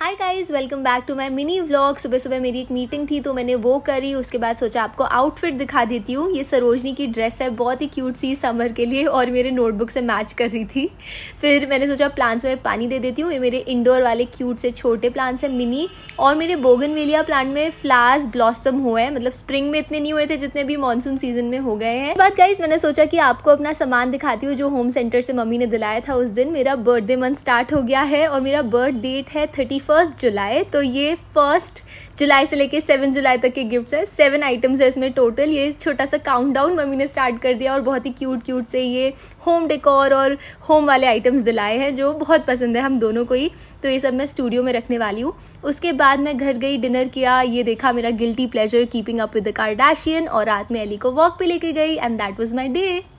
hi guys welcome back to my mini vlog सुबह सुबह मेरी एक मीटिंग थी तो मैंने वो करी उसके बाद सोचा आपको आउटफिट दिखा देती हूँ ये सरोजनी की ड्रेस है बहुत ही क्यूट सी समर के लिए और मेरे नोटबुक से मैच कर रही थी फिर मैंने सोचा प्लांट्स में पानी दे देती हूँ ये मेरे इंडोर वाले क्यूट से छोटे प्लांट्स हैं मिनी और मेरे बोगनवेलिया प्लांट में फ्लावर्स ब्लॉसम हुए हैं मतलब स्प्रिंग में इतने नहीं हुए थे जितने भी मानसून सीजन में हो गए हैं बाद गाइज मैंने सोचा कि आपको अपना सामान दिखाती हूँ जो होम सेंटर से मम्मी ने दिलाया था उस दिन मेरा बर्थडे मंथ स्टार्ट हो गया है और मेरा बर्थ डेट है थर्टी फर्स्ट जुलाई तो ये फर्स्ट जुलाई से लेके सेवन जुलाई तक के गिफ्ट्स हैं सेवन आइटम्स है इसमें टोटल ये छोटा सा काउंटडाउन मम्मी ने स्टार्ट कर दिया और बहुत ही क्यूट क्यूट से ये होम डेकोर और होम वाले आइटम्स दिलाए हैं जो बहुत पसंद है हम दोनों को ही तो ये सब मैं स्टूडियो में रखने वाली हूँ उसके बाद मैं घर गई डिनर किया ये देखा मेरा guilty pleasure keeping up with the Kardashian और रात में एली को वॉक पे लेके गई and that was my day